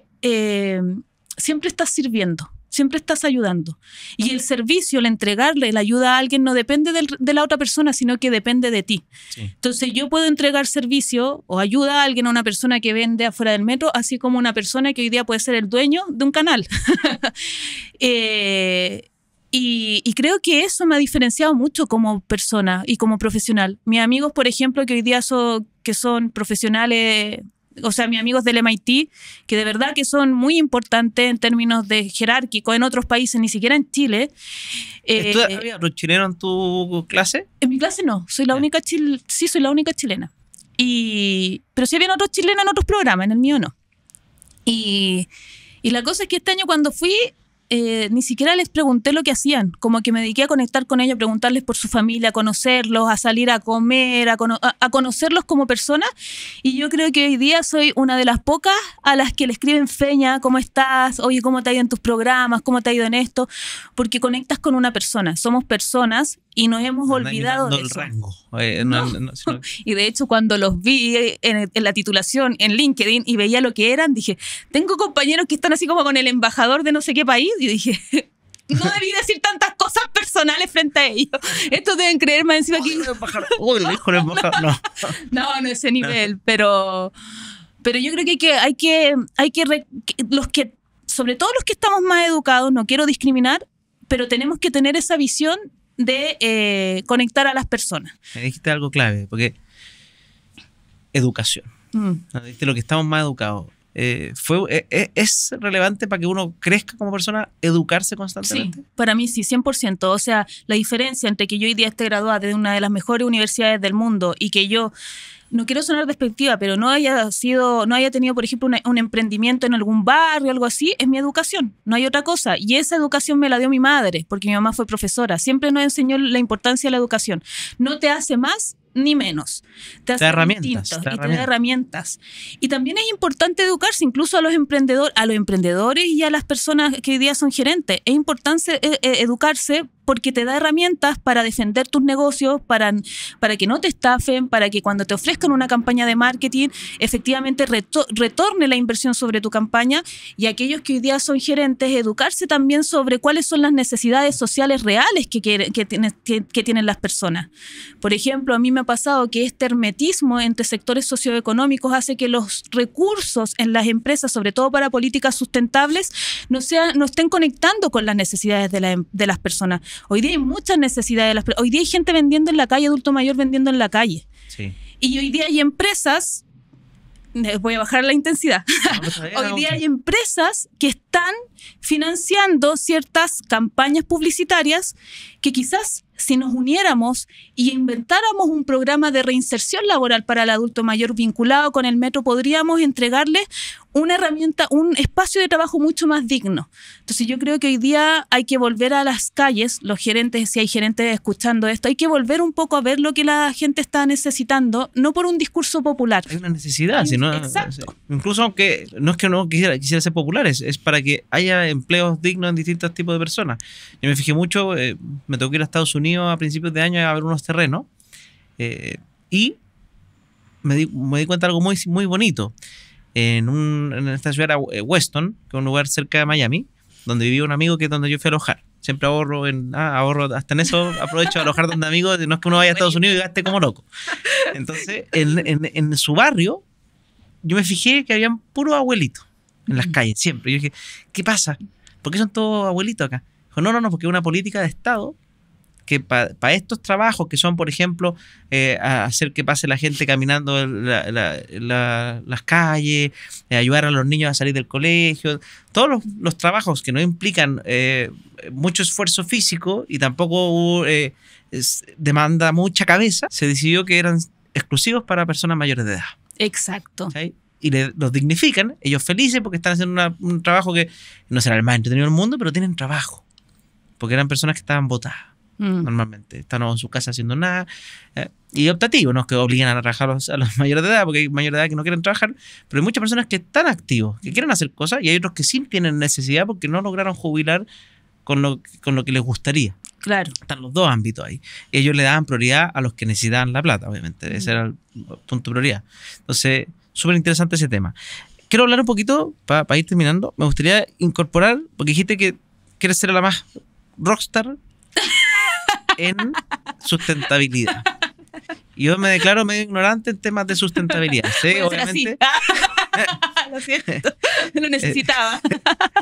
siempre estás sirviendo siempre estás ayudando. Y el servicio, el entregarle la ayuda a alguien no depende de la otra persona, sino que depende de ti. Entonces yo puedo entregar servicio o ayuda a alguien, a una persona que vende afuera del metro, así como una persona que hoy día puede ser el dueño de un canal. <laughs> Eh, y, creo que eso me ha diferenciado mucho como persona y como profesional. Mis amigos, por ejemplo, que hoy día son, que son profesionales o sea, mis amigos del MIT, que de verdad que son muy importantes en términos de jerárquico en otros países, ni siquiera en Chile. Eh, ¿Había otro chileno en tu clase? En mi clase no, soy la única chil sí, soy la única chilena. Y, pero sí había otros chilenos en otros programas, en el mío no. Y, y la cosa es que este año cuando fui, eh, ni siquiera les pregunté lo que hacían, como que me dediqué a conectar con ellos, a preguntarles por su familia, a conocerlos, a salir a comer, a, conocerlos como personas. Y yo creo que hoy día soy una de las pocas a las que le escriben Feña, ¿cómo estás? Oye, ¿cómo te ha ido en tus programas? ¿Cómo te ha ido en esto? Porque conectas con una persona, somos personas y nos hemos olvidado de Rango. Eh, <laughs> y de hecho, cuando los vi eh, en, la titulación en LinkedIn y veía lo que eran, dije, tengo compañeros que están así como con el embajador de no sé qué país y dije, <laughs> no debí decir tantas cosas personales frente a ellos. Estos deben creer más encima que... <laughs> no. no, es ese nivel, pero... Pero yo creo que hay que, hay que, hay que, los que, sobre todo los que estamos más educados, no quiero discriminar, pero tenemos que tener esa visión de eh, conectar a las personas. Me dijiste algo clave, porque educación. Mm. lo que estamos más educados. Eh, fue, eh, eh, ¿es relevante para que uno crezca como persona educarse constantemente? para mí sí, 100%. O sea, la diferencia entre que yo hoy día esté graduada de una de las mejores universidades del mundo y que yo no quiero sonar despectiva, pero no haya sido, no haya tenido, por ejemplo, un emprendimiento en algún barrio, algo así, es mi educación, no hay otra cosa. Y esa educación me la dio mi madre, porque mi mamá fue profesora, siempre nos enseñó la importancia de la educación. No te hace más ni menos. Te, hace herramientas, te y da herramientas. Y también es importante educarse incluso a los, emprendedores, a los emprendedores y a las personas que hoy día son gerentes. Es importante eh, eh, educarse porque te da herramientas para defender tus negocios, para, para que no te estafen, para que cuando te ofrezcan una campaña de marketing, efectivamente retorne la inversión sobre tu campaña y aquellos que hoy día son gerentes, educarse también sobre cuáles son las necesidades sociales reales que, que, tienen las personas. Por ejemplo, a mí me ha pasado que este hermetismo entre sectores socioeconómicos hace que los recursos en las empresas, sobre todo para políticas sustentables, no, sean, no estén conectando con las necesidades de, em, de las personas. Hoy día hay muchas necesidades de las Hoy día hay gente vendiendo en la calle, adulto mayor vendiendo en la calle. Sí. Y hoy día hay empresas, eh, voy a bajar la intensidad, <laughs> hoy día hay empresas que están financiando ciertas campañas publicitarias que quizás si nos uniéramos y inventáramos un programa de reinserción laboral para el adulto mayor vinculado con el metro, podríamos entregarle una herramienta, un espacio de trabajo mucho más digno. Entonces yo creo que hoy día hay que volver a las calles, los gerentes, si hay gerentes escuchando esto, hay que volver un poco a ver lo que la gente está necesitando, no por un discurso popular. Es una necesidad, sino exacto. Eh, incluso aunque no es que no quisiera, quisiera ser popular, es, para que haya empleos dignos en distintos tipos de personas. Yo me fijé mucho, eh, me tengo que ir a Estados Unidos a principios de año a ver unos terrenos eh, y me di, cuenta de algo muy, muy bonito en, esta ciudad era eh, Weston, que es un lugar cerca de Miami, donde vivía un amigo que es donde yo fui a alojar. Siempre ahorro en, ah, ahorro, hasta en eso <laughs> aprovecho de alojar donde amigos, no es que uno vaya a Estados Unidos y gaste como loco. Entonces, en, su barrio, yo me fijé que habían puros abuelitos en las calles, siempre. Yo dije, ¿qué pasa? ¿Por qué son todos abuelitos acá? Dijo, no, no, no, porque es una política de Estado que para estos trabajos que son, por ejemplo, eh, hacer que pase la gente caminando las calles, eh, ayudar a los niños a salir del colegio, todos los, trabajos que no implican eh, mucho esfuerzo físico y tampoco demanda mucha cabeza, se decidió que eran exclusivos para personas mayores de edad. Exacto. y los dignifican, ellos felices porque están haciendo un trabajo que no será el más entretenido del mundo, pero tienen trabajo, porque eran personas que estaban votadas. Mm. Normalmente están en su casa haciendo nada. Eh, y optativo, no es que obligan a trabajar a los, <laughs> mayores de edad, porque hay mayores de edad que no quieren trabajar, pero hay muchas personas que están activos, que quieren hacer cosas, y hay otros que sí tienen necesidad porque no lograron jubilar con lo, con lo que les gustaría. Claro. Están los dos ámbitos ahí. Ellos le daban prioridad a los que necesitaban la plata, obviamente. Mm. Ese era el punto de prioridad. Entonces, súper interesante ese tema. Quiero hablar un poquito, para ir terminando, me gustaría incorporar, porque dijiste que quieres ser la más rockstar en sustentabilidad. Yo me declaro medio ignorante en temas de sustentabilidad. Sí, obviamente. <laughs> lo lo necesitaba.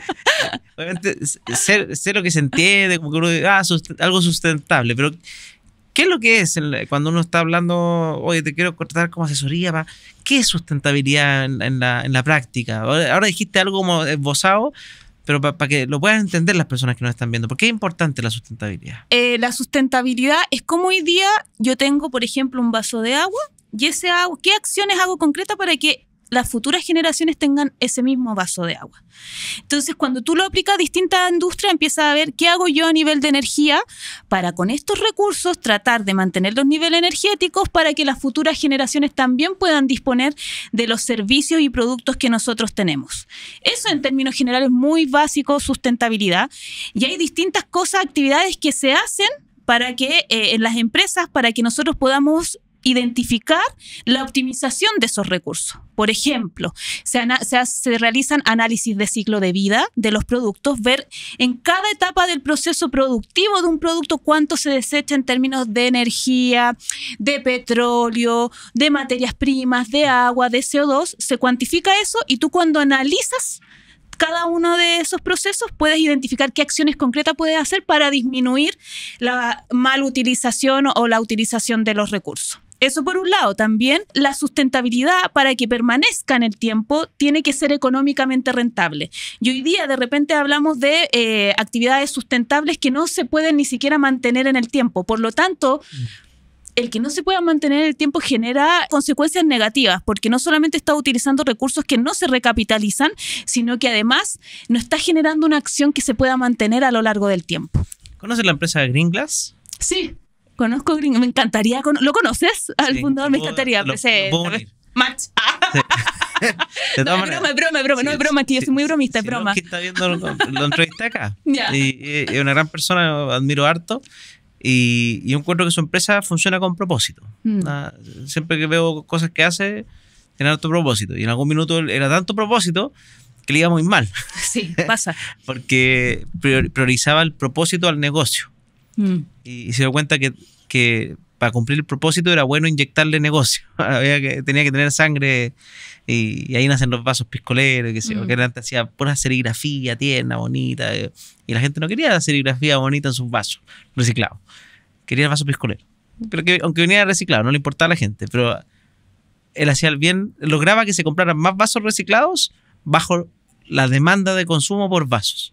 <laughs> obviamente, sé, lo que se entiende, como ah, algo sustentable, pero ¿qué es lo que es cuando uno está hablando, oye, te quiero contratar como asesoría? ¿Qué es sustentabilidad en, la, práctica? ahora dijiste algo como esbozado, pero para que lo puedan entender las personas que nos están viendo, ¿por qué es importante la sustentabilidad? Eh, la sustentabilidad es como hoy día yo tengo, por ejemplo, un vaso de agua y ese agua, ¿qué acciones hago concretas para que las futuras generaciones tengan ese mismo vaso de agua. Entonces, cuando tú lo aplicas a distintas industrias, empiezas a ver qué hago yo a nivel de energía para con estos recursos tratar de mantener los niveles energéticos para que las futuras generaciones también puedan disponer de los servicios y productos que nosotros tenemos. Eso en términos generales es muy básico, sustentabilidad. Y hay distintas cosas, actividades que se hacen para que eh, en las empresas, para que nosotros podamos identificar la optimización de esos recursos. Por ejemplo, se, realizan análisis de ciclo de vida de los productos, ver en cada etapa del proceso productivo de un producto cuánto se desecha en términos de energía, de petróleo, de materias primas, de agua, de CO2. Se cuantifica eso y tú cuando analizas cada uno de esos procesos puedes identificar qué acciones concretas puedes hacer para disminuir la utilización o la utilización de los recursos. Eso por un lado. También la sustentabilidad para que permanezca en el tiempo tiene que ser económicamente rentable. Y hoy día de repente hablamos de eh, actividades sustentables que no se pueden ni siquiera mantener en el tiempo. Por lo tanto... Mm. El que no se pueda mantener el tiempo genera consecuencias negativas, porque no solamente está utilizando recursos que no se recapitalizan, sino que además no está generando una acción que se pueda mantener a lo largo del tiempo. ¿Conoces la empresa Green Glass? Sí. Conozco gringo, me encantaría. Con ¿Lo conoces al fundador? Me encantaría. Lo, se, lo match. Ah. <laughs> no, maneras. Es broma, es broma, no es broma, que yo soy muy bromista, es broma. está viendo, lo, entrevista acá. <laughs> Y es una gran persona, admiro harto. Y, y encuentro que su empresa funciona con propósito. Hmm. Ah, siempre que veo cosas que hace, tiene alto propósito. Y en algún minuto era tanto propósito que le iba muy mal. Sí, pasa. <laughs> Porque priorizaba el propósito al negocio. Mm. Y, se dio cuenta que, para cumplir el propósito era bueno inyectarle negocio. <laughs> que, tenía que tener sangre y, ahí nacen los vasos piscoleros, mm. que, que antes hacía pura serigrafía tierna, bonita. Eh, y, la gente no quería la serigrafía bonita en sus vasos reciclados. Quería el vaso piscolero. Pero que, aunque venía reciclado, no le importaba a la gente. Pero él hacía el bien, lograba que se compraran más vasos reciclados bajo la demanda de consumo por vasos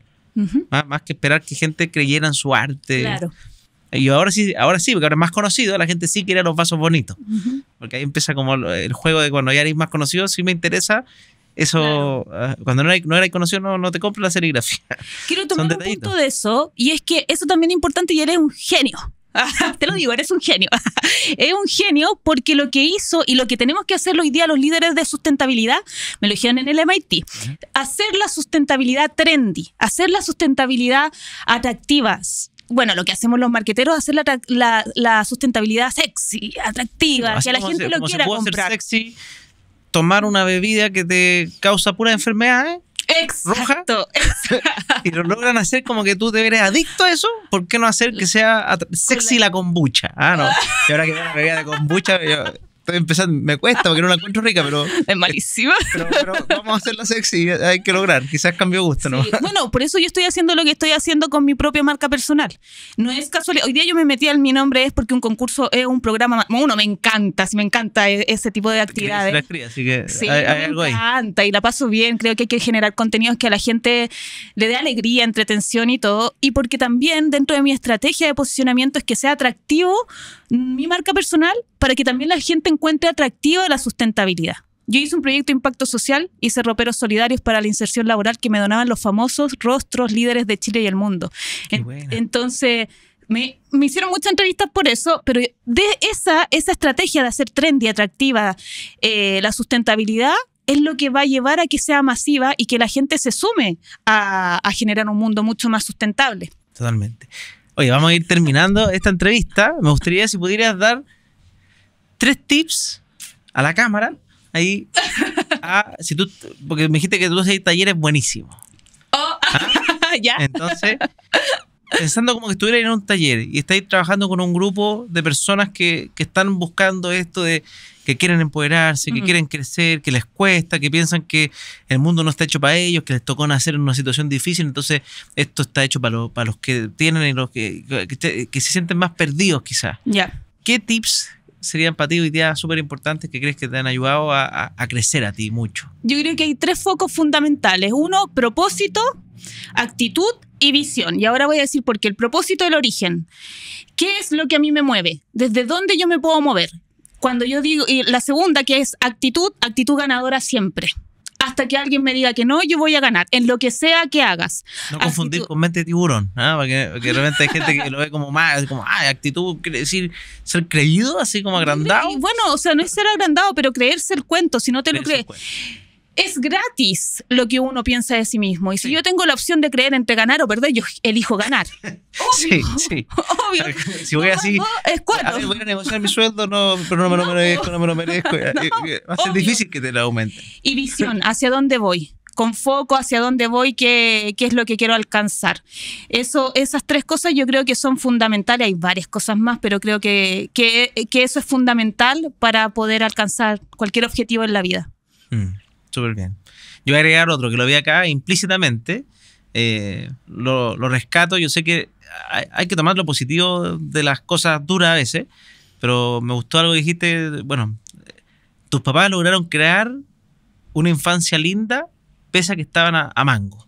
más, que esperar que gente creyera en su arte. Claro. Y ahora sí, ahora sí, porque ahora es más conocido, la gente sí quiere los vasos bonitos. Porque ahí empieza como el juego de cuando ya eres más conocido, si me interesa, eso, ah, cuando no, eres no era conocido, no, no te compro la serigrafía. Quiero tomar un punto de eso, y es que eso también es importante y eres un genio. <laughs> Te lo digo, eres un genio. <laughs> es un genio porque lo que hizo y lo que tenemos que hacer hoy día los líderes de sustentabilidad, me lo dijeron en el MIT, hacer la sustentabilidad trendy, hacer la sustentabilidad atractiva. Bueno, lo que hacemos los marqueteros es hacer la, sustentabilidad sexy, atractiva, que la gente lo quiera comprar. Sexy, tomar una bebida que te causa pura enfermedad ¿eh? roja. <laughs> Y lo logran hacer como que tú te eres adicto a eso. ¿Por qué no hacer que sea sexy la kombucha? Ah, no. <laughs> Y ahora que veo la bebida de kombucha, yo empezando, me cuesta porque no la encuentro rica, pero. <laughs> Es malísima. Pero, vamos a hacerla sexy, hay que lograr. Quizás cambio gusto, ¿no? Bueno, por eso yo estoy haciendo lo que estoy haciendo con mi propia marca personal. No es casual, Hoy día yo me metí al Mi Nombre es porque un concurso es un programa. Uno, me encanta, sí, me encanta e-, ese tipo de actividades. sí, me encanta y la paso bien. Creo que hay que generar contenidos que a la gente le dé alegría, entretención y todo. Y porque también dentro de mi estrategia de posicionamiento es que sea atractivo mi marca personal para que también la gente encuentre atractiva la sustentabilidad. Yo hice un proyecto de impacto social, hice roperos solidarios para la inserción laboral que me donaban los famosos rostros líderes de Chile y el mundo. Entonces, me, hicieron muchas entrevistas por eso, pero de esa, esa estrategia de hacer trendy, atractiva, eh, la sustentabilidad es lo que va a llevar a que sea masiva y que la gente se sume a, a generar un mundo mucho más sustentable. Totalmente. Oye, vamos a ir terminando esta entrevista. Me gustaría si pudieras dar tres tips a la cámara. Ahí, <laughs> si tú, porque me dijiste que tú haces talleres buenísimos. Oh. <laughs> ya. Entonces, pensando como que estuviera en un taller y estáis trabajando con un grupo de personas que, están buscando esto de que quieren empoderarse, que quieren crecer, que les cuesta, que piensan que el mundo no está hecho para ellos, que les tocó nacer en una situación difícil, entonces esto está hecho para, para los que tienen y los que, que, se sienten más perdidos quizás. Ya. ¿Qué tips serían para ti ideas súper importantes que crees que te han ayudado a, crecer a ti mucho? Yo creo que hay tres focos fundamentales. Uno, propósito, actitud y visión. Y ahora voy a decir por qué. El propósito, del origen. ¿Qué es lo que a mí me mueve? ¿Desde dónde yo me puedo mover? Cuando yo digo, y la segunda que es actitud, actitud ganadora siempre hasta que alguien me diga que no, yo voy a ganar, en lo que sea que hagas. No confundir con mente de tiburón, ¿ah? porque, realmente hay gente que lo ve como más, como, ah, actitud, decir, ser creído, así como agrandado. bueno, o sea, no es ser agrandado, pero creerse el cuento, si no te lo crees es gratis lo que uno piensa de sí mismo. Y si yo tengo la opción de creer entre ganar o perder, yo elijo ganar. <laughs> Obvio. Sí, sí. Obvio. Si voy así, voy a negociar mi sueldo, no, pero no me lo merezco, no me lo merezco. <laughs> Eh, eh, va a ser difícil que te lo aumente Y visión, ¿hacia dónde voy? con foco hacia dónde voy, qué, es lo que quiero alcanzar. Eso, esas tres cosas yo creo que son fundamentales, hay varias cosas más, pero creo que, eso es fundamental para poder alcanzar cualquier objetivo en la vida. Mm. Súper bien. Yo voy a agregar otro que lo vi acá implícitamente. Eh, lo, rescato. Yo sé que hay, que tomar lo positivo de las cosas duras a veces, pero me gustó algo que dijiste. Bueno, tus papás lograron crear una infancia linda pese a que estaban a, a mango.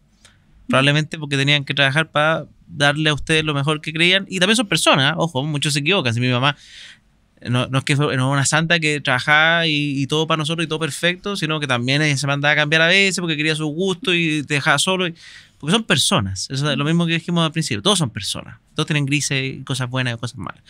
Probablemente porque tenían que trabajar para darle a ustedes lo mejor que creían. Y también son personas, ojo, muchos se equivocan. Si mi mamá no, no es que una santa que trabajaba y, todo para nosotros y todo perfecto, sino que también se mandaba a cambiar a veces porque quería su gusto y te dejaba solo. porque son personas. Eso es lo mismo que dijimos al principio. Todos son personas. Todos tienen grises, cosas buenas y cosas malas.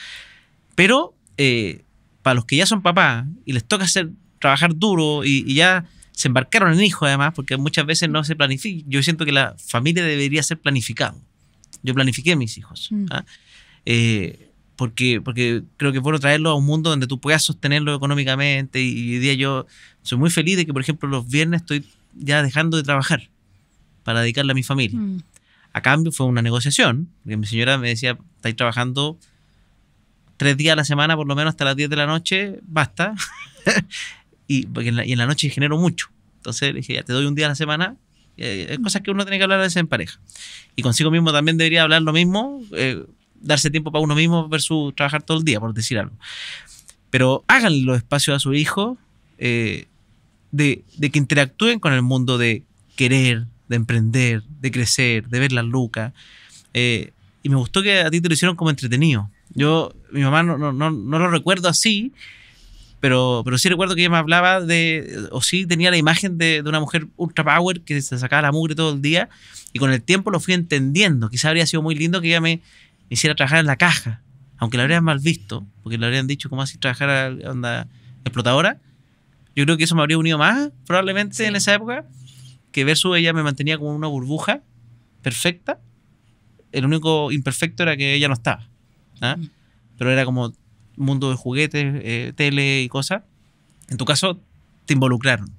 Pero eh, para los que ya son papás y les toca hacer, trabajar duro y, ya se embarcaron en hijos además, porque muchas veces no se planifica. Yo siento que la familia debería ser planificada. Yo planifiqué mis hijos. Mm. ¿ah? Eh, porque, porque creo que puedo traerlo a un mundo donde tú puedas sostenerlo económicamente y, hoy día yo soy muy feliz de que, por ejemplo, los viernes estoy ya dejando de trabajar para dedicarle a mi familia. Mm. A cambio fue una negociación, que mi señora me decía, estáis trabajando tres días a la semana, por lo menos hasta las 10 de la noche, basta. <laughs> y, porque en la, noche genero mucho. Entonces le dije, ya te doy un día a la semana, Es eh, cosas que uno tiene que hablar a veces en pareja. Y consigo mismo también debería hablar lo mismo. Eh, darse tiempo para uno mismo versus trabajar todo el día, por decir algo. Pero háganle los espacios a su hijo eh, de, que interactúen con el mundo de querer, de emprender, de crecer, de ver las luca eh, y me gustó que a ti te lo hicieron como entretenido. Yo, mi mamá no, no, lo recuerdo así, pero, pero sí recuerdo que ella me hablaba de, o sí tenía la imagen de, de, una mujer ultra power que se sacaba la mugre todo el día y con el tiempo lo fui entendiendo. Quizá habría sido muy lindo que ella me, me hiciera trabajar en la caja, aunque la habrían mal visto, porque le habrían dicho como así trabajar a onda explotadora, yo creo que eso me habría unido más probablemente en esa época, que versus ella me mantenía como una burbuja perfecta, el único imperfecto era que ella no estaba, ¿ah? mm. pero era como mundo de juguetes, eh, tele y cosas. En tu caso, te involucraron.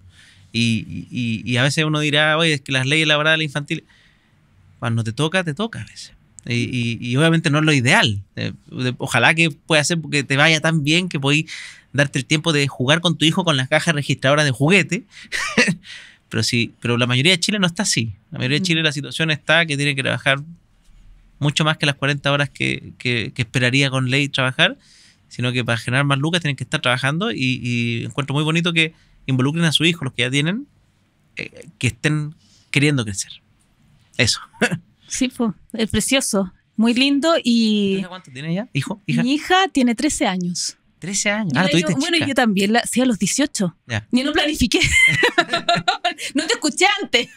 Y, a veces uno dirá, oye, es que las leyes laborales infantil Cuando te toca, te toca a veces. Y, obviamente no es lo ideal. Eh, ojalá que pueda ser porque te vaya tan bien que podéis darte el tiempo de jugar con tu hijo con las cajas registradoras de juguete. <laughs> pero sí, pero la mayoría de Chile no está así. La mayoría de mm. Chile la situación está que tiene que trabajar mucho más que las 40 horas que, esperaría con ley trabajar, sino que para generar más lucas tienen que estar trabajando y, encuentro muy bonito que involucren a su hijo, los que ya tienen, eh, que estén queriendo crecer. Eso. <laughs> Sí, fue es precioso, muy lindo y... ¿Cuánto tiene ya? ¿Hijo? ¿Hija? Mi hija tiene 13 años. 13 años. Ah, bueno, yo también, la, sí, a los 18. Ni Yo no planifiqué. <laughs> no te escuché antes.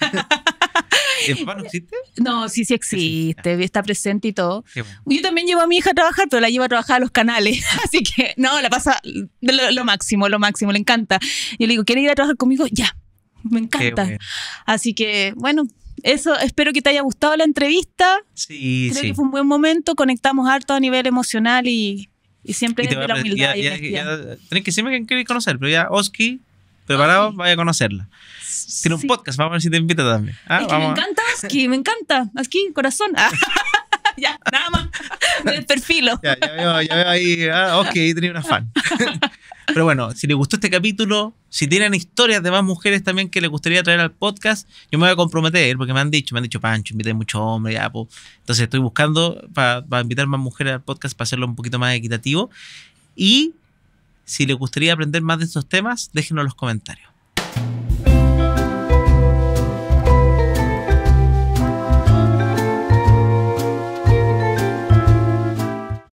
¿Y ¿El papá no existe? No, sí, sí existe, está presente y todo. Yo también llevo a mi hija a trabajar, pero la llevo a trabajar a los canales, <laughs> así que no, la pasa lo, máximo, lo máximo, le encanta. Yo le digo, ¿quiere ir a trabajar conmigo? Ya, me encanta. Así que, bueno, eso espero que te haya gustado la entrevista. Sí, Creo que fue un buen momento, conectamos harto a nivel emocional y, y siempre y desde la humildad. Ya, tenés que siempre que conocer, pero ya Oski, preparado, vaya a conocerla. Tiene un podcast, vamos a ver si te invita también. Ah, es que me encanta <laughs> Oski, me encanta. Oski, corazón. Ah. <laughs> ya, nada más. <laughs> Me perfilo. Ya, ya, veo, ya veo ahí. Ah, Oski, tenía una fan. Pero bueno, si les gustó este capítulo, si tienen historias de más mujeres también que les gustaría traer al podcast, yo me voy a comprometer porque me han dicho, me han dicho, Pancho, invité muchos hombres, ya, pues. Entonces estoy buscando para invitar más mujeres al podcast para hacerlo un poquito más equitativo. Y si les gustaría aprender más de estos temas, déjenlo en los comentarios.